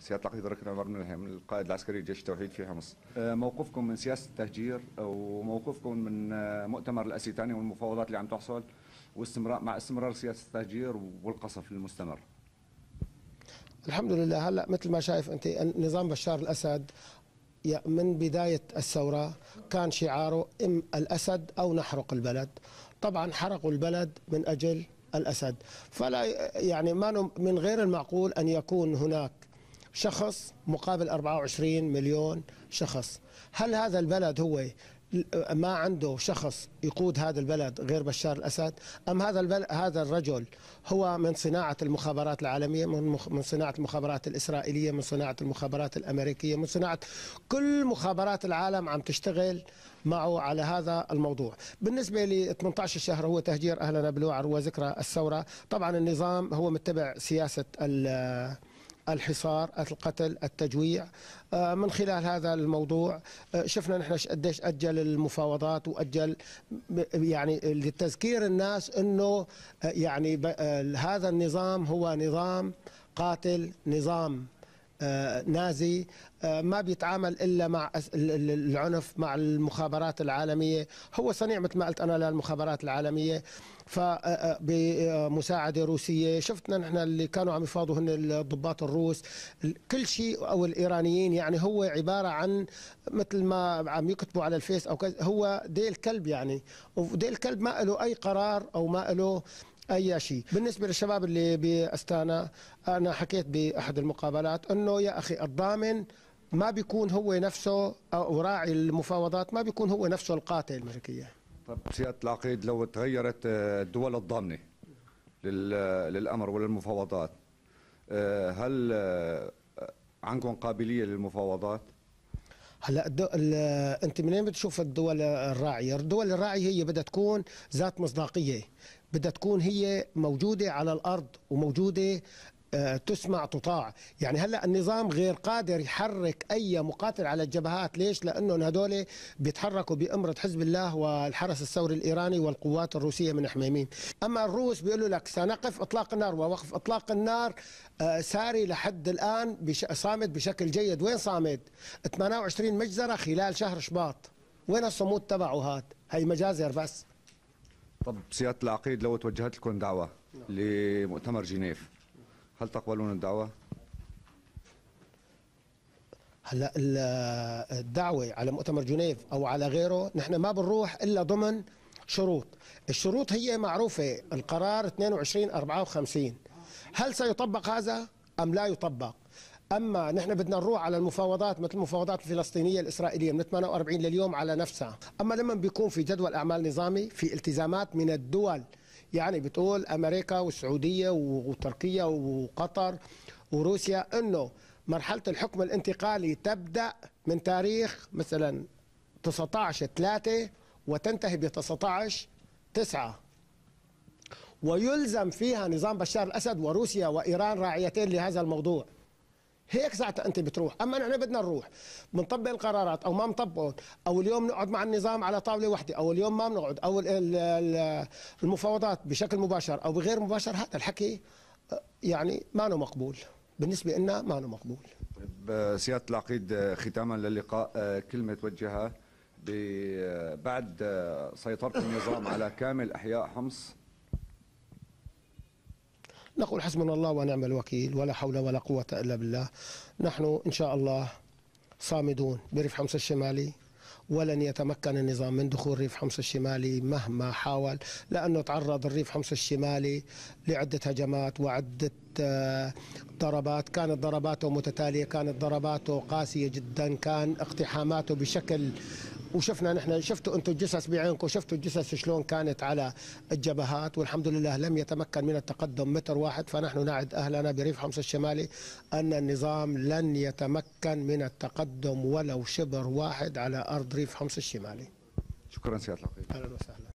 سيادة العقيد الركن عمر بن الهيم القائد العسكري لجيش التوحيد في حمص آه، موقفكم من سياسة التهجير وموقفكم من آه، مؤتمر الأسيتاني والمفاوضات اللي عم تحصل واستمرار مع استمرار سياسة التهجير والقصف المستمر الحمد لله هلا مثل ما شايف انت نظام بشار الاسد من بداية الثورة كان شعاره إم الأسد أو نحرق البلد طبعا حرقوا البلد من أجل الأسد فلا يعني ما من غير المعقول أن يكون هناك شخص مقابل 24 مليون شخص هل هذا البلد هو ما عنده شخص يقود هذا البلد غير بشار الاسد ام هذا هذا الرجل هو من صناعه المخابرات العالميه من من صناعه المخابرات الاسرائيليه من صناعه المخابرات الامريكيه من صناعه كل مخابرات العالم عم تشتغل معه على هذا الموضوع بالنسبة ل 18 شهر هو تهجير أهلنا بالوعر وذكرى الثورة طبعا النظام هو متبع سياسة الحصار القتل التجويع آه، من خلال هذا الموضوع آه، شفنا نحن قديش اجل المفاوضات واجل يعني لتذكير الناس انه آه، يعني هذا النظام هو نظام قاتل نظام آه، نازي آه، ما بيتعامل الا مع العنف مع المخابرات العالميه هو صنيع مثل ما قلت انا للمخابرات العالميه آه، بمساعدة روسيه شفنا نحن اللي كانوا عم يفاضوا هن الضباط الروس كل شيء او الايرانيين يعني هو عباره عن مثل ما عم يكتبوا على الفيس او كذا هو ديل كلب يعني وديل كلب ما له اي قرار او ما له اي شيء بالنسبه للشباب اللي باستانا انا حكيت باحد المقابلات انه يا اخي الضامن ما بيكون هو نفسه او راعي المفاوضات ما بيكون هو نفسه القاتل الملكيه طب سياده العقيد لو تغيرت الدول آه، الضامنه آه، للامر وللمفاوضات آه، هل عندكم قابليه للمفاوضات؟ هلا الدو... ال... انت منين بتشوف الدول الراعيه؟ الدول الراعيه هي بدها تكون ذات مصداقيه، بدها تكون هي موجوده على الارض وموجوده آه، تسمع تطاع يعني هلا النظام غير قادر يحرك اي مقاتل على الجبهات ليش لانهم هدول بيتحركوا بامره حزب الله والحرس الثوري الايراني والقوات الروسيه من حميمين اما الروس بيقولوا لك سنقف اطلاق النار ووقف اطلاق النار آه، ساري لحد الان بش... صامد بشكل جيد وين صامد 28 مجزره خلال شهر شباط وين الصمود تبعه هاد هي مجازر بس طب سياده العقيد لو توجهت لكم دعوه نعم. لمؤتمر جنيف هل تقبلون الدعوة؟ هلا الدعوة على مؤتمر جنيف أو على غيره نحن ما بنروح إلا ضمن شروط الشروط هي معروفة القرار 22 54 هل سيطبق هذا أم لا يطبق اما نحن بدنا نروح على المفاوضات مثل المفاوضات الفلسطينيه الاسرائيليه من 48 لليوم على نفسها اما لما بيكون في جدول اعمال نظامي في التزامات من الدول يعني بتقول امريكا والسعوديه وتركيا وقطر وروسيا انه مرحله الحكم الانتقالي تبدا من تاريخ مثلا 19 3 وتنتهي ب 19 9 ويلزم فيها نظام بشار الاسد وروسيا وايران راعيتين لهذا الموضوع هيك ساعتها انت بتروح اما نحن بدنا نروح بنطبق القرارات او ما بنطبقهم او اليوم نقعد مع النظام على طاوله واحده او اليوم ما بنقعد او المفاوضات بشكل مباشر او بغير مباشر هذا الحكي آه، يعني ما له مقبول بالنسبه لنا ما له مقبول طيب، آه، سياده العقيد آه، ختاما للقاء كلمه توجهها بعد سيطره النظام على كامل احياء حمص نقول حسبنا الله ونعم الوكيل ولا حول ولا قوة إلا بالله نحن إن شاء الله صامدون بريف حمص الشمالي ولن يتمكن النظام من دخول ريف حمص الشمالي مهما حاول لأنه تعرض الريف حمص الشمالي لعدة هجمات وعدة آه، ضربات كانت ضرباته متتالية كانت ضرباته قاسية جدا كان اقتحاماته بشكل وشفنا نحن شفتوا انتم الجثث بعينكم شفتوا الجثث شلون كانت على الجبهات والحمد لله لم يتمكن من التقدم متر واحد فنحن نعد اهلنا بريف حمص الشمالي ان النظام لن يتمكن من التقدم ولو شبر واحد على ارض ريف حمص الشمالي شكرا سياده العقيد اهلا وسهلا